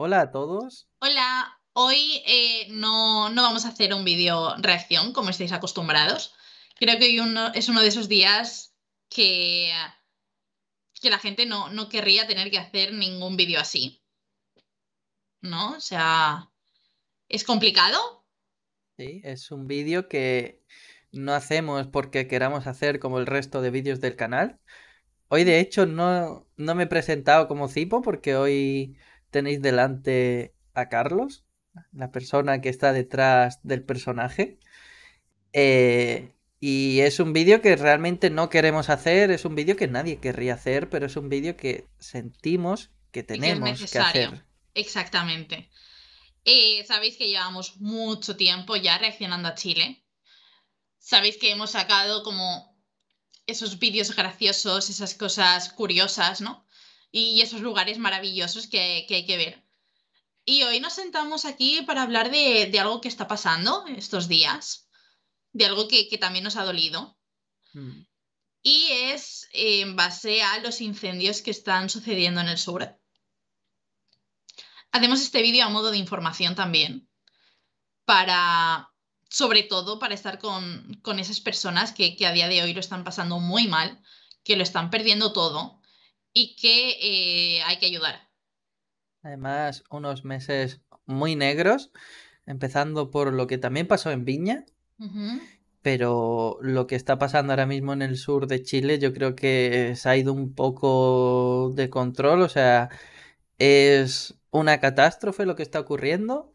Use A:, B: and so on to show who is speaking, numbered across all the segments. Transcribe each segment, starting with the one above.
A: Hola a todos.
B: Hola, hoy eh, no, vamos a hacer un vídeo reacción como estáis acostumbrados. Creo que hoy uno, es uno de esos días que, ah, que la gente no, querría tener que hacer ningún vídeo así. ¿No? O sea, ¿es complicado?
A: Sí, es un vídeo que no hacemos porque queramos hacer como el resto de vídeos del canal. Hoy de hecho no, no me he presentado como Cipo porque hoy tenéis delante a Carlos, la persona que está detrás del personaje. Eh, y es un vídeo que realmente no queremos hacer, es un vídeo que nadie querría hacer, pero es un vídeo que sentimos que tenemos que, hacer.
B: Exactamente. Eh, sabéis que llevamos mucho tiempo ya reaccionando a Chile. Sabéis que hemos sacado como esos vídeos graciosos, esas cosas curiosas, ¿no? y esos lugares maravillosos que, hay que ver. Y hoy nos sentamos aquí para hablar de, algo que está pasando estos días, de algo que, también nos ha dolido. Mm. Y es en base a los incendios que están sucediendo en el sur. Hacemos este vídeo a modo de información también, para, sobre todo para estar con, esas personas que, que, a día de hoy lo están pasando muy mal, que lo están perdiendo todo y que eh, hay que ayudar. Además,
A: unos meses muy negros, empezando por lo que también pasó en Viña, pero lo que está pasando ahora mismo en el sur de Chile yo creo que se ha ido un poco de control, o sea, es una catástrofe lo que está ocurriendo.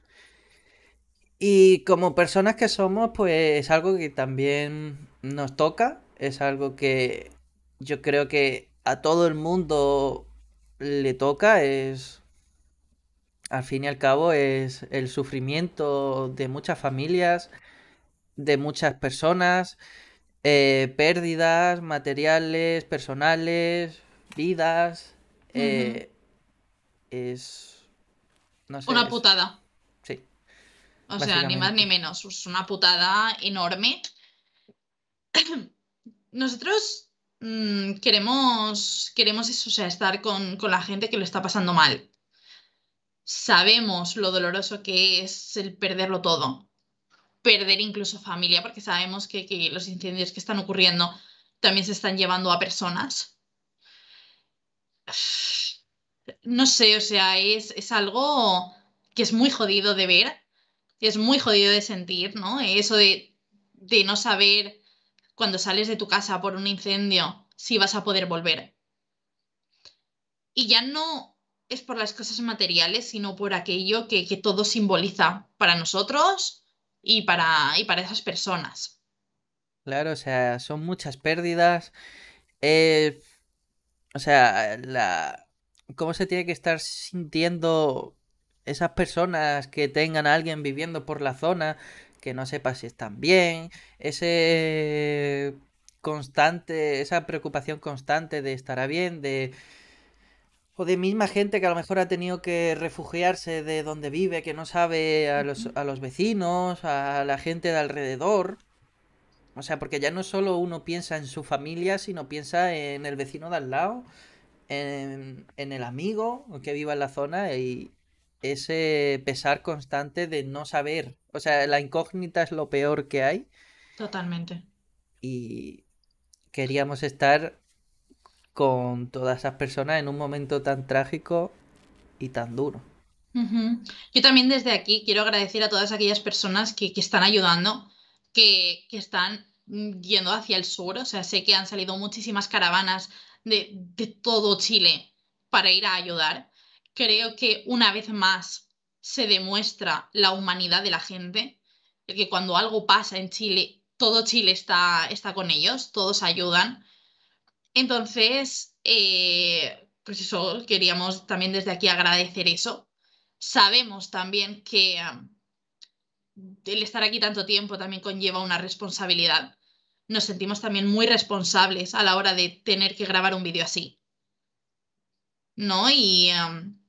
A: Y como personas que somos, pues es algo que también nos toca, es algo que yo creo que a todo el mundo le toca es, al fin y al cabo, es el sufrimiento de muchas familias, de muchas personas, eh, pérdidas materiales, personales, vidas. Eh, es... Una putada. Sí.
B: O sea, ni más ni menos. Es una putada enorme. Nosotros Mm, queremos, queremos eso, o sea, estar con, la gente que lo está pasando mal. Sabemos lo doloroso que es el perderlo todo, perder incluso familia, porque sabemos que, los incendios que están ocurriendo también se están llevando a personas. No sé, o sea, es, es, algo que es muy jodido de ver, es muy jodido de sentir, ¿no? Eso de, de no saber cuando sales de tu casa por un incendio si vas a poder volver. Y ya no es por las cosas materiales, sino por aquello que, todo simboliza para nosotros y para, y para esas personas.
A: Claro, o sea, son muchas pérdidas. Eh, o sea, la, ¿cómo se tiene que estar sintiendo esas personas que tengan a alguien viviendo por la zona que no sepa si están bien, ese constante, esa preocupación constante de estará bien, de o de misma gente que a lo mejor ha tenido que refugiarse de donde vive, que no sabe a los, a los vecinos, a la gente de alrededor. O sea, porque ya no solo uno piensa en su familia, sino piensa en el vecino de al lado, en, en el amigo que viva en la zona y ese pesar constante de no saber o sea, la incógnita es lo peor que hay.
B: Totalmente.
A: Y queríamos estar con todas esas personas en un momento tan trágico y tan duro.
B: Yo también desde aquí quiero agradecer a todas aquellas personas que, están ayudando, que, están yendo hacia el sur. O sea, sé que han salido muchísimas caravanas de todo Chile para ir a ayudar. Creo que una vez más se demuestra la humanidad de la gente, que cuando algo pasa en Chile, todo Chile está, está con ellos, todos ayudan. Entonces, eh, pues eso, queríamos también desde aquí agradecer eso. Sabemos también que um, el estar aquí tanto tiempo también conlleva una responsabilidad. Nos sentimos también muy responsables a la hora de tener que grabar un vídeo así. ¿No? Y um,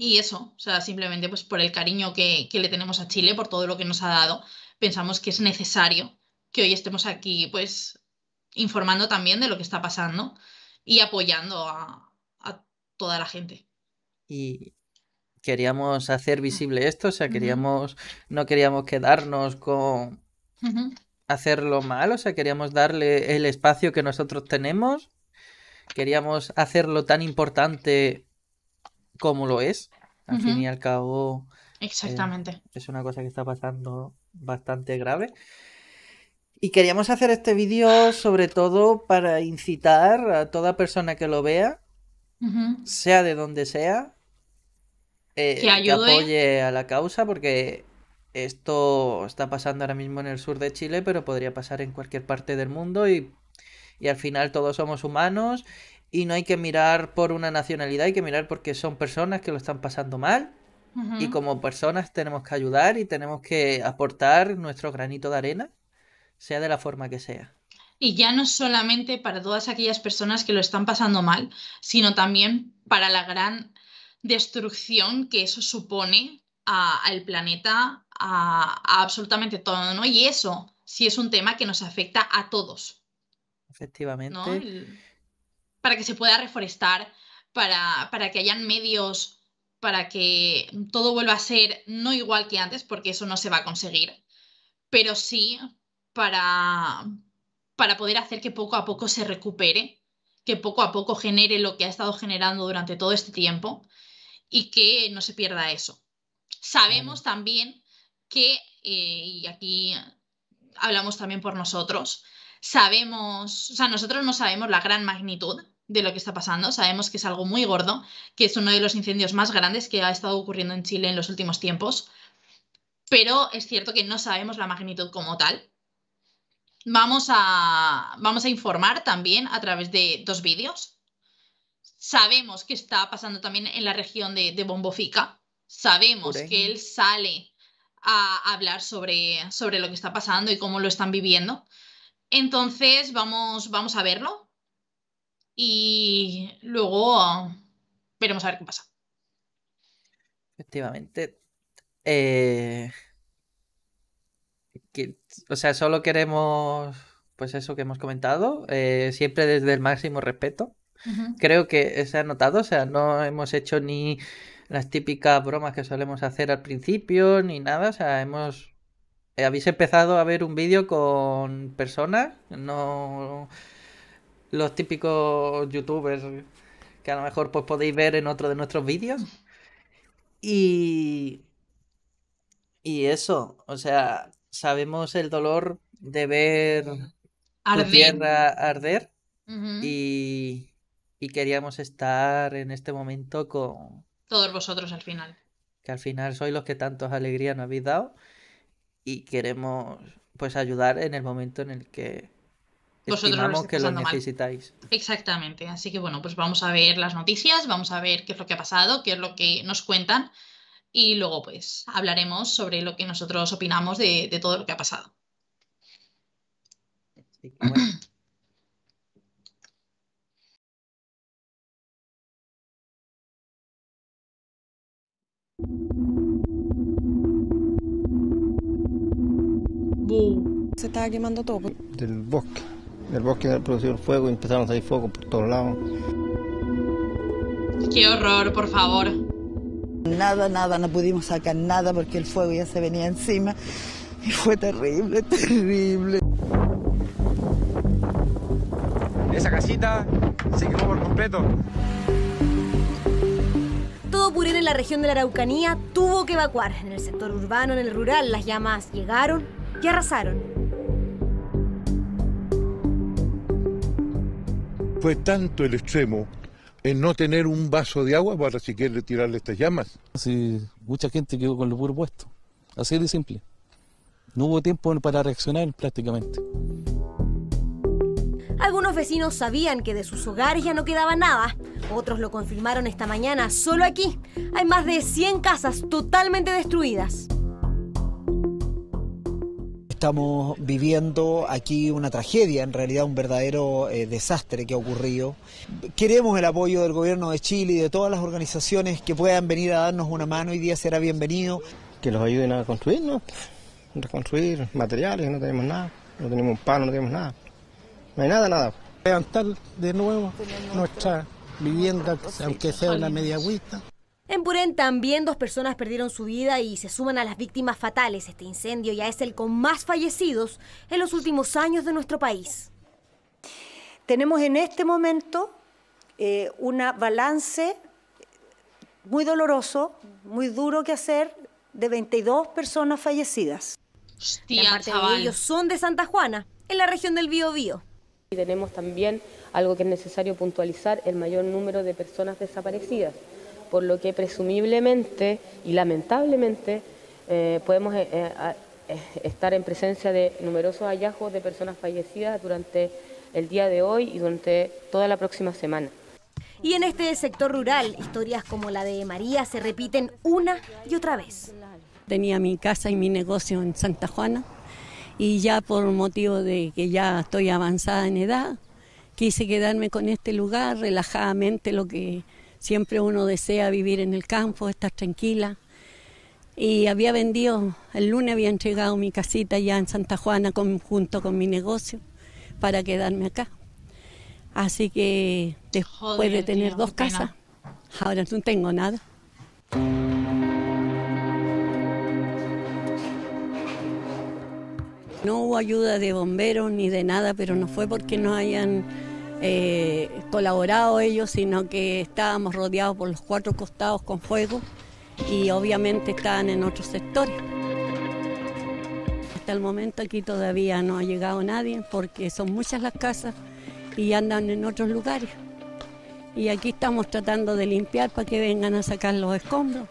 B: y eso, o sea, simplemente pues por el cariño que, le tenemos a Chile, por todo lo que nos ha dado, pensamos que es necesario que hoy estemos aquí pues informando también de lo que está pasando y apoyando a, toda la gente.
A: Y queríamos hacer visible esto, o sea, queríamos, no queríamos quedarnos con hacerlo mal, o sea, queríamos darle el espacio que nosotros tenemos, queríamos hacerlo tan importante como lo es. Al fin y al cabo.
B: Exactamente. Eh,
A: es una cosa que está pasando bastante grave. Y queríamos hacer este vídeo sobre todo para incitar a toda persona que lo vea, sea de donde sea, eh, que, que, apoye a la causa, porque esto está pasando ahora mismo en el sur de Chile, pero podría pasar en cualquier parte del mundo y, y al final todos somos humanos y no hay que mirar por una nacionalidad, hay que mirar porque son personas que lo están pasando mal y como personas tenemos que ayudar y tenemos que aportar nuestro granito de arena, sea de la forma que sea.
B: Y ya no solamente para todas aquellas personas que lo están pasando mal, sino también para la gran destrucción que eso supone al planeta, a, absolutamente todo, ¿no? Y eso sí es un tema que nos afecta a todos.
A: Efectivamente
B: para que se pueda reforestar, para, que hayan medios, para que todo vuelva a ser no igual que antes, porque eso no se va a conseguir, pero sí para, poder hacer que poco a poco se recupere, que poco a poco genere lo que ha estado generando durante todo este tiempo y que no se pierda eso. Sabemos también que, eh, y aquí hablamos también por nosotros, sabemos, o sea, nosotros no sabemos la gran magnitud de lo que está pasando, sabemos que es algo muy gordo, que es uno de los incendios más grandes que ha estado ocurriendo en Chile en los últimos tiempos, pero es cierto que no sabemos la magnitud como tal. Vamos a, vamos a informar también a través de dos vídeos. Sabemos que está pasando también en la región de, Bombofica. Sabemos que él sale a hablar sobre, sobre lo que está pasando y cómo lo están viviendo. Entonces vamos, vamos a verlo y luego veremos a ver qué pasa.
A: Efectivamente. Eh, o sea, solo queremos, pues eso que hemos comentado, eh, siempre desde el máximo respeto. Creo que se ha notado, o sea, no hemos hecho ni las típicas bromas que solemos hacer al principio, ni nada, o sea, hemos eh, habéis empezado a ver un vídeo con personas, no los típicos youtubers que a lo mejor pues, podéis ver en otro de nuestros vídeos. Y... Y eso, o sea, sabemos el dolor de ver la tierra arder y, y queríamos estar en este momento con...
B: Todos vosotros al final.
A: Que al final sois los que tantos alegrías nos habéis dado y queremos pues ayudar en el momento en el que
B: vosotros que lo necesitáis. Exactamente, así que bueno, pues vamos a ver las noticias, vamos a ver qué es lo que ha pasado, qué es lo que nos cuentan y luego pues hablaremos sobre lo que nosotros opinamos de, de todo lo que ha pasado.
C: Se estaba quemando todo.
D: Del bosque. del bosque había el fuego y empezaron a salir fuego por todos lados.
C: Qué horror, por favor. Nada,
D: nada, no pudimos sacar nada porque el fuego ya se venía encima. Y fue terrible, terrible. Esa casita se quemó por completo.
C: Todo Puré en la región de la Araucanía tuvo que evacuar. En el sector urbano, en el rural, las llamas llegaron y arrasaron. Fue tanto
A: el extremo en no tener un vaso de agua para siquiera quiere tirarle estas llamas. Sí, mucha gente quedó con lo puro puesto. Así de simple. No hubo tiempo para reaccionar prácticamente.
C: Algunos vecinos sabían que de sus hogares ya no quedaba nada. Otros lo confirmaron esta mañana, solo aquí. Hay más de 100 casas totalmente destruidas.
D: Estamos viviendo aquí una tragedia, en realidad un verdadero eh, desastre que ha ocurrido. Queremos el apoyo del gobierno de Chile y de todas las organizaciones que puedan venir a darnos una mano. Hoy día será bienvenido. Que nos ayuden a construirnos Reconstruir materiales, no tenemos nada. No tenemos un no tenemos nada. No hay nada, nada. Levantar de nuevo nuestra vivienda, aunque sea una media agüita.
C: En Purén también dos personas perdieron su vida y se suman a las víctimas fatales. Este incendio ya es el con más fallecidos en los últimos años de nuestro país. Tenemos en este momento eh, un balance muy doloroso, muy duro que hacer, de 22 personas fallecidas. la parte de ellos son de Santa Juana, en la región del Biobío.
E: Y tenemos también algo que es necesario puntualizar, el mayor número de personas desaparecidas por lo que presumiblemente y lamentablemente eh, podemos eh, eh, estar en presencia de numerosos hallazgos de personas fallecidas durante el día de hoy y durante toda la próxima semana.
C: Y en este sector rural, historias como la de María se repiten una
E: y otra vez. Tenía mi casa y mi negocio en Santa Juana y ya por motivo de que ya estoy avanzada en edad, quise quedarme con este lugar relajadamente lo que Siempre uno desea vivir en el campo, estar tranquila. Y había vendido, el lunes había entregado mi casita ya en Santa Juana junto con mi negocio para quedarme acá. Así que después de tener dos casas, ahora no tengo nada. No hubo ayuda de bomberos ni de nada, pero no fue porque no hayan eh, colaborado ellos, sino que estábamos rodeados por los cuatro costados con fuego y obviamente estaban en otros sectores. Hasta el momento aquí todavía no ha llegado nadie porque son muchas las casas y andan en otros lugares. Y aquí estamos tratando de limpiar para que vengan a sacar los escombros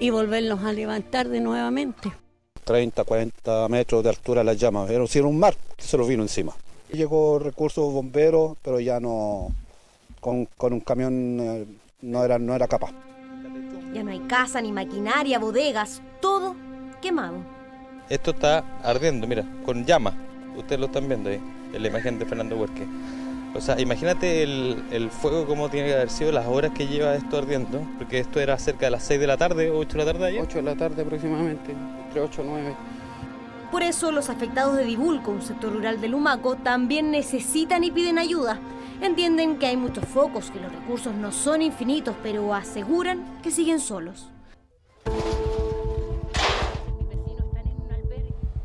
E: y volverlos a levantar de nuevamente.
F: 30, 40 metros de altura las llamas, era un mar se lo vino encima. Llegó recursos bomberos, pero ya no, con, un camión eh, no era, no era capaz.
C: Ya no hay casa, ni maquinaria, bodegas, todo quemado.
B: Esto está ardiendo, mira,
A: con llamas. Ustedes lo están viendo ahí, en la imagen de Fernando Huerque. O sea, imagínate el, fuego como tiene que haber sido, las horas que lleva esto ardiendo, porque esto era cerca de las 6 de la tarde,
F: 8 de la tarde ayer. 8 de la tarde aproximadamente, entre 8 y 9.
C: Por eso los afectados de Dibulco, un sector rural de Lumaco, también necesitan y piden ayuda. Entienden que hay muchos focos, que los recursos no son infinitos, pero aseguran que siguen solos.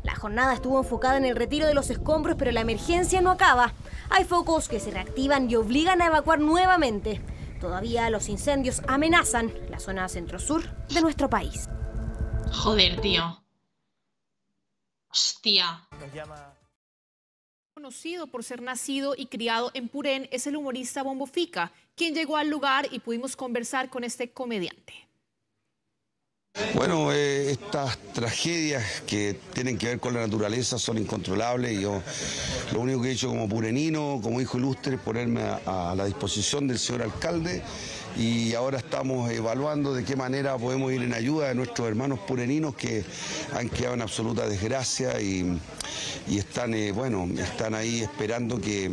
C: La jornada estuvo enfocada en el retiro de los escombros, pero la emergencia no acaba. Hay focos que se reactivan y obligan a evacuar nuevamente. Todavía los incendios amenazan la zona centro-sur de nuestro país.
B: Joder, tío.
C: Hostia.
B: Conocido por ser nacido y criado en Purén es el humorista Bombofica, quien llegó al lugar y pudimos conversar con este comediante.
F: Bueno, eh, estas tragedias que tienen que ver con la naturaleza son incontrolables. Yo lo único que he hecho como purenino, como hijo ilustre, es ponerme a la disposición del señor alcalde y ahora estamos evaluando de qué manera podemos ir en ayuda de nuestros hermanos pureninos que han quedado en absoluta desgracia y, están, eh, bueno, están ahí esperando que,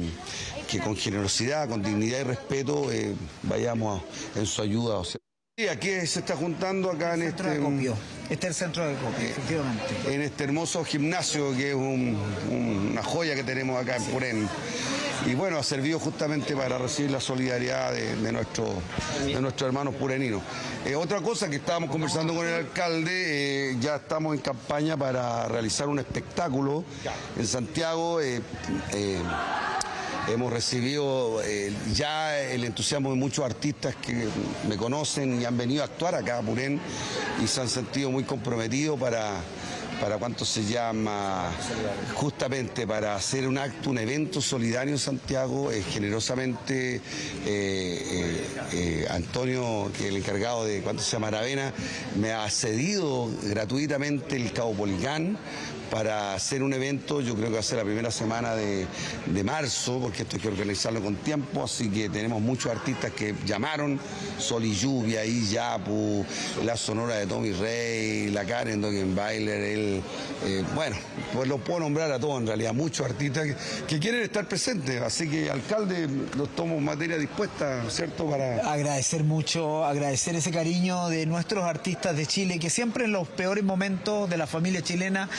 F: con generosidad, con dignidad y respeto eh, vayamos en su ayuda. O sea, se está juntando acá en este... Mm, Está el centro de copia, efectivamente. En este hermoso gimnasio que es una joya que tenemos acá en Purén. Y bueno, ha servido justamente para recibir la solidaridad de, de nuestros hermanos pureninos. Eh, otra cosa que estábamos conversando con el alcalde, eh, ya estamos en campaña para realizar un espectáculo en Santiago. Eh, Hemos recibido eh, ya el entusiasmo de muchos artistas que me conocen y han venido a actuar acá a Purén y se han sentido muy comprometidos para, para cuánto se llama, justamente para hacer un acto, un evento solidario en Santiago, eh, generosamente eh, ...Antonio, que es el encargado de cuánto se llama Aravena, me ha cedido gratuitamente el Policán para hacer un evento, yo creo que va a ser la primera semana de, marzo, porque esto hay que organizarlo con tiempo, así que tenemos muchos artistas que llamaron, Sol y Lluvia, Iyapu, la sonora de Tommy Rey, la Karen Dogenbailer, él, eh, bueno, pues los puedo nombrar a todos en realidad, muchos artistas que, quieren estar presentes, así que alcalde, los tomo materia dispuesta, ¿cierto? Para...
D: Agradecer mucho, agradecer ese cariño de nuestros artistas de Chile, que siempre en los peores momentos de la familia chilena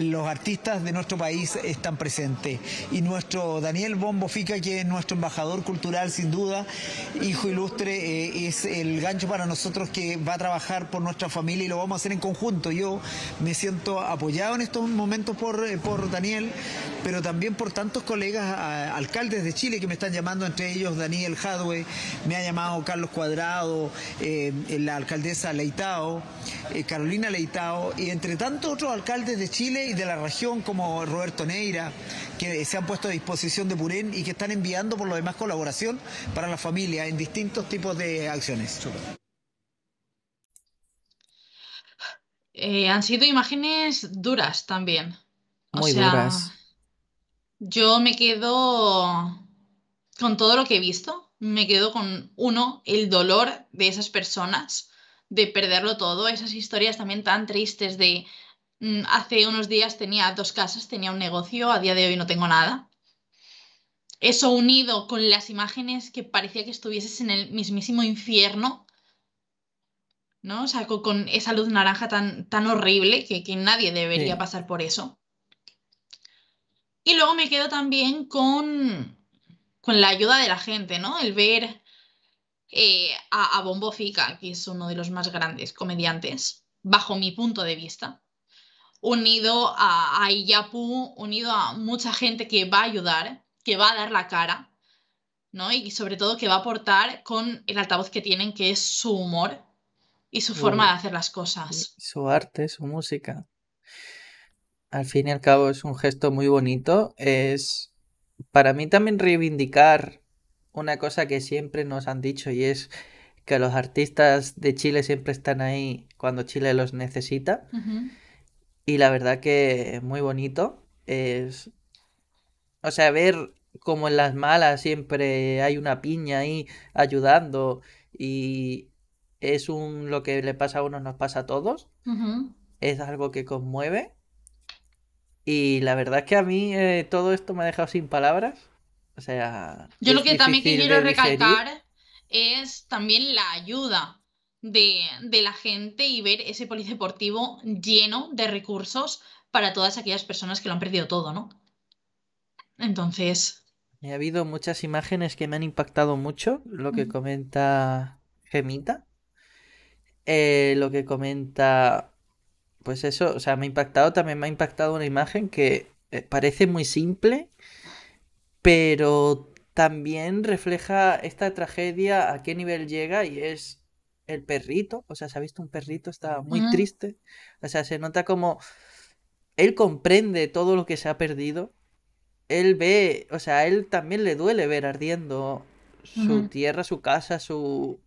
D: los artistas de nuestro país están presentes. Y nuestro Daniel Bombo Fica, que es nuestro embajador cultural sin duda, hijo ilustre, eh, es el gancho para nosotros que va a trabajar por nuestra familia y lo vamos a hacer en conjunto. Yo me siento apoyado en estos momentos por, eh, por Daniel, pero también por tantos colegas alcaldes de Chile que me están llamando, entre ellos Daniel Jadwe, me ha llamado Carlos Cuadrado, eh, la alcaldesa Leitao, Carolina Leitao, y entre tantos otros alcaldes de Chile y de la región como Roberto Neira, que se han puesto a disposición de Purén y que están enviando por lo demás colaboración para la familia en distintos tipos de acciones.
B: Eh, han sido imágenes duras también. Muy
F: duras.
B: Yo me quedo con todo lo que he visto. Me quedo con uno, el dolor de esas personas, de perderlo todo, esas historias también tan tristes de Mm, hace unos días tenía dos casas, tenía un negocio, a día de hoy no tengo nada. Eso unido con las imágenes que parecía que estuvieses en el mismísimo infierno, ¿no? O sea, con, esa luz naranja tan, horrible que, nadie debería pasar por eso. Y luego me quedo también con, con la ayuda de la gente, ¿no? El ver eh, a, a Bombo Fica, que es uno de los más grandes comediantes, bajo mi punto de vista unido a, Iyapu, unido a mucha gente que va a ayudar, que va a dar la cara, ¿no? Y sobre todo que va a aportar con el altavoz que tienen, que es su humor y su forma de hacer las cosas.
A: Su arte, su música. Al fin y al cabo es un gesto muy bonito. Es para mí también reivindicar una cosa que siempre nos han dicho y es que los artistas de Chile siempre están ahí cuando Chile los necesita. Y la verdad que es muy bonito. Es... O sea, ver como en las malas siempre hay una piña ahí ayudando y es un lo que le pasa a uno nos pasa a todos. Es algo que conmueve. Y la verdad es que a mí eh, todo esto me ha dejado sin palabras. O sea. Yo lo que también quiero recalcar
B: es también la ayuda de, la gente y ver ese polideportivo lleno de recursos para todas aquellas personas que lo han perdido todo, ¿no?
A: Entonces. Ha habido muchas imágenes que me han impactado mucho, lo que comenta Gemita, eh, lo que comenta, pues eso, o sea, me ha impactado, también me ha impactado una imagen que eh, parece muy simple, pero también refleja esta tragedia a qué nivel llega y es el perrito, o sea, se ha visto un perrito, está muy triste, o sea, se nota como él comprende todo lo que se ha perdido, él ve, o sea, a él también le duele ver ardiendo su tierra, su casa, su...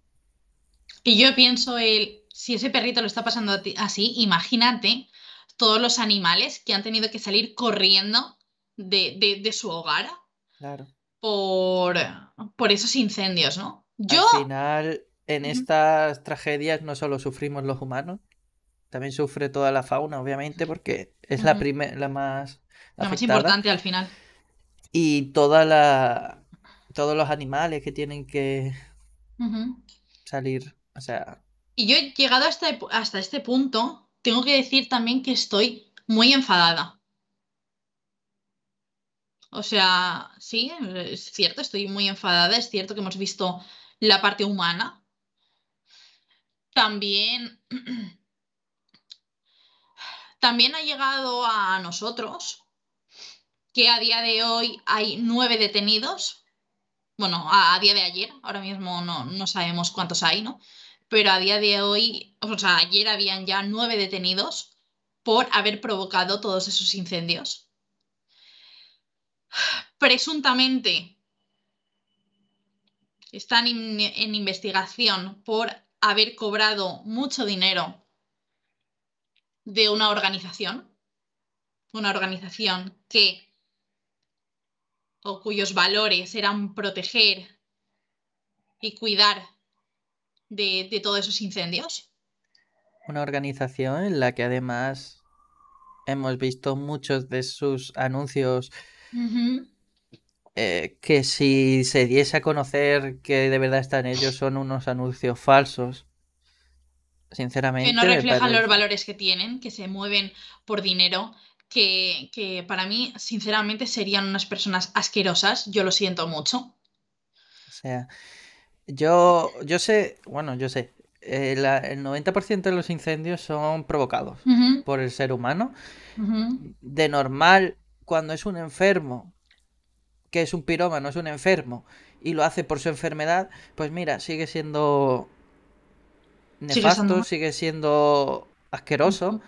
B: Y yo pienso, él, si ese perrito lo está pasando así, imagínate todos los animales que han tenido que salir corriendo de, su hogar claro. por, por esos incendios, ¿no? Yo...
A: Al final en estas tragedias no solo sufrimos los humanos, también sufre toda la fauna, obviamente, porque es la, la más... más importante al final. Y toda la, todos los animales que tienen que salir, o sea...
B: Y yo he llegado hasta, hasta este punto, tengo que decir también que estoy muy enfadada. O sea, sí, es cierto, estoy muy enfadada, es cierto que hemos visto la parte humana también, también ha llegado a nosotros que a día de hoy hay nueve detenidos. Bueno, a, día de ayer, ahora mismo no, sabemos cuántos hay, ¿no? Pero a día de hoy, o sea, ayer habían ya nueve detenidos por haber provocado todos esos incendios. Presuntamente están en investigación por haber cobrado mucho dinero de una organización, una organización que o cuyos valores eran proteger y cuidar de, todos esos incendios.
A: Una organización en la que además hemos visto muchos de sus anuncios eh, que si se diese a conocer que de verdad están ellos son unos anuncios falsos, sinceramente... Que no reflejan los
B: valores que tienen, que se mueven por dinero, que, para mí, sinceramente, serían unas personas asquerosas, yo lo siento mucho.
A: O sea, yo, yo sé, bueno, yo sé, eh, el, 90% de los incendios son provocados por el ser humano. De normal, cuando es un enfermo que es un pirómano, es un enfermo, y lo hace por su enfermedad, pues mira, sigue siendo nefasto, sigue siendo, asqueroso,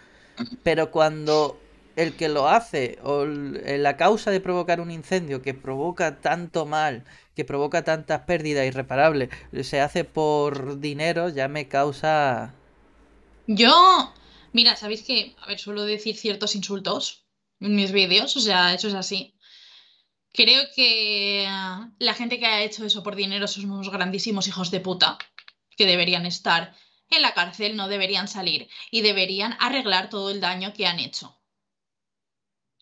A: pero cuando el que lo hace o eh, la causa de provocar un incendio que provoca tanto mal, que provoca tantas pérdidas irreparables, se hace por dinero, ya me causa...
B: Yo, mira, sabéis que, a ver, suelo decir ciertos insultos en mis vídeos, o sea, eso es así. Creo que ah, la gente que ha hecho eso por dinero son unos grandísimos hijos de puta que deberían estar en la cárcel, no deberían salir y deberían arreglar todo el daño que han hecho.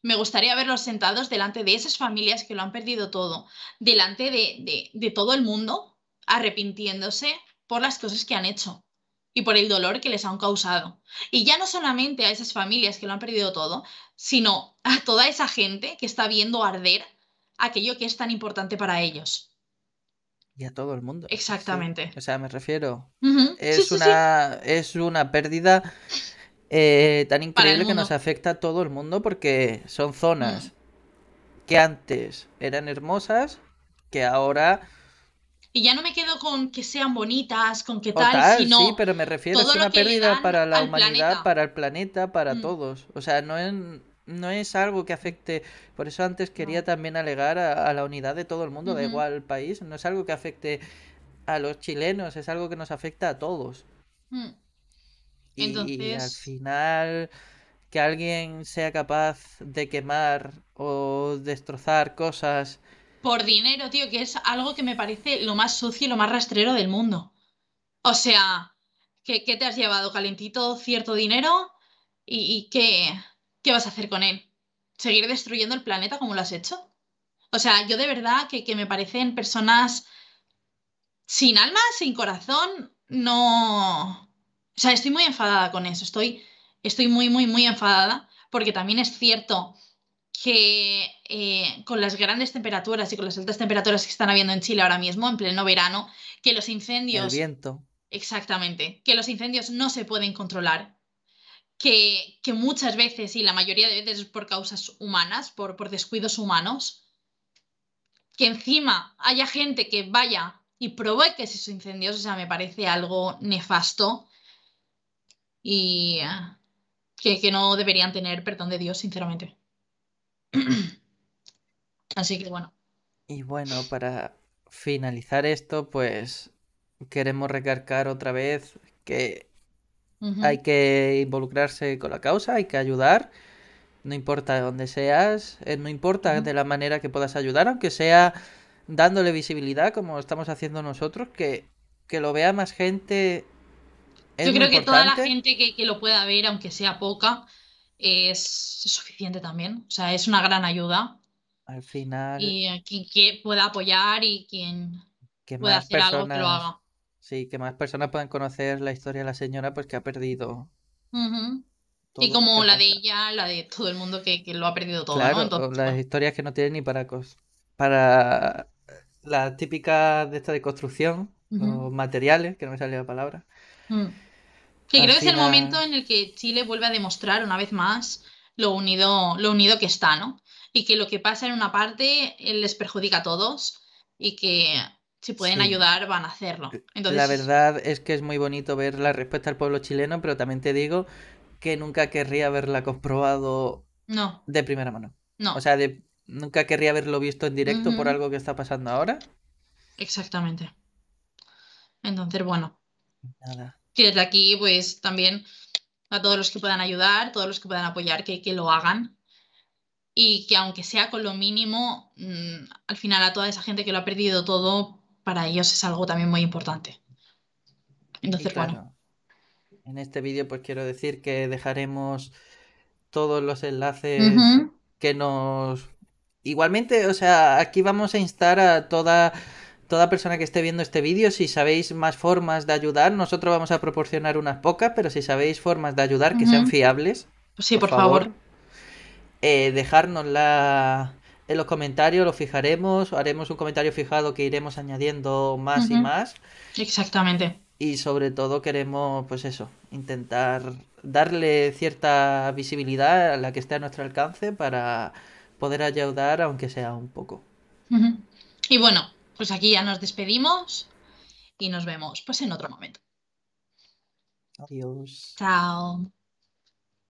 B: Me gustaría verlos sentados delante de esas familias que lo han perdido todo, delante de, de todo el mundo, arrepintiéndose por las cosas que han hecho y por el dolor que les han causado. Y ya no solamente a esas familias que lo han perdido todo, sino a toda esa gente que está viendo arder aquello que es tan importante para ellos.
A: Y a todo el mundo. Exactamente. O sea, me refiero. es, una, es una pérdida eh, tan increíble que nos afecta a todo el mundo porque son zonas que antes eran hermosas, que ahora
B: y ya no me quedo con que sean bonitas, con que tal, sino. Sí,
A: pero me refiero a una pérdida para la humanidad, para el planeta, para mm. todos. O sea, no en no es algo que afecte, por eso antes quería también alegar a, la unidad de todo el mundo, de da igual país, no es algo que afecte a los chilenos, es algo que nos afecta a todos.
D: Mm.
B: Y, al
A: final que alguien sea capaz de quemar o destrozar cosas
B: por dinero, tío, que es algo que me parece lo más sucio y lo más rastrero del mundo. O sea, que, te has llevado calentito cierto dinero y, y que ¿qué vas a hacer con él? ¿Seguir destruyendo el planeta como lo has hecho? O sea, yo de verdad que, me parecen personas sin alma, sin corazón, no... O sea, estoy muy enfadada con eso, estoy, estoy muy, muy, muy enfadada, porque también es cierto que eh, con las grandes temperaturas y con las altas temperaturas que están habiendo en Chile ahora mismo, en pleno verano, que los incendios... El viento. Exactamente, que los incendios no se pueden controlar que, muchas veces, y la mayoría de veces es por causas humanas, por, descuidos humanos, que encima haya gente que vaya y provoque esos incendios, o sea, me parece algo nefasto y eh, que, que no deberían tener perdón de Dios, sinceramente. Así que bueno.
A: Y bueno, para finalizar esto, pues queremos recargar otra vez que hay que involucrarse con la causa, hay que ayudar. No importa de dónde seas, eh, no importa de la manera que puedas ayudar, aunque sea dándole visibilidad como estamos haciendo nosotros, que, lo vea más gente. Yo creo que toda la
B: gente que, lo pueda ver, aunque sea poca, es suficiente también. O sea, es una gran ayuda.
A: Al final. Y
B: eh, quien, pueda apoyar y quien
A: pueda hacer algo que lo haga. Sí, que más personas puedan conocer la historia de la señora, pues que ha perdido. Y como la
B: de ella, la de todo el mundo que, que lo ha perdido todo, ¿no?
A: las historias que no tienen ni para para la típica de esta de construcción, materiales, que no me sale la palabra.
B: Mm. Que creo que es el momento en el que Chile vuelve a demostrar una vez más lo unido, lo unido que está, ¿no? Y que lo que pasa en una parte les perjudica a todos y que si pueden ayudar, van a hacerlo. Entonces... La
A: verdad es que es muy bonito ver la respuesta al pueblo chileno, pero también te digo que nunca querría haberla comprobado no. de primera mano. No. O sea, de... nunca querría haberlo visto en directo por algo que está pasando ahora.
B: Exactamente. Entonces, bueno. Nada. desde aquí, pues también a todos los que puedan ayudar, todos los que puedan apoyar, que, que lo hagan, y que aunque sea con lo mínimo, mm, al final a toda esa gente que lo ha perdido todo, para ellos es algo también muy importante. Entonces, bueno.
A: En este vídeo, pues quiero decir que dejaremos todos los enlaces que nos. Igualmente, o sea, aquí vamos a instar a toda toda persona que esté viendo este vídeo, si sabéis más formas de ayudar, nosotros vamos a proporcionar unas pocas, pero si sabéis formas de ayudar que sean fiables. Sí, por, favor. Eh, dejarnos la en los comentarios los fijaremos, haremos un comentario fijado que iremos añadiendo más y más. Exactamente. Y sobre todo queremos, pues eso, intentar darle cierta visibilidad a la que esté a nuestro alcance para poder ayudar, aunque sea un poco.
B: Y bueno, pues aquí ya nos despedimos
F: y nos vemos pues en otro momento.
B: Adiós.
F: Chao.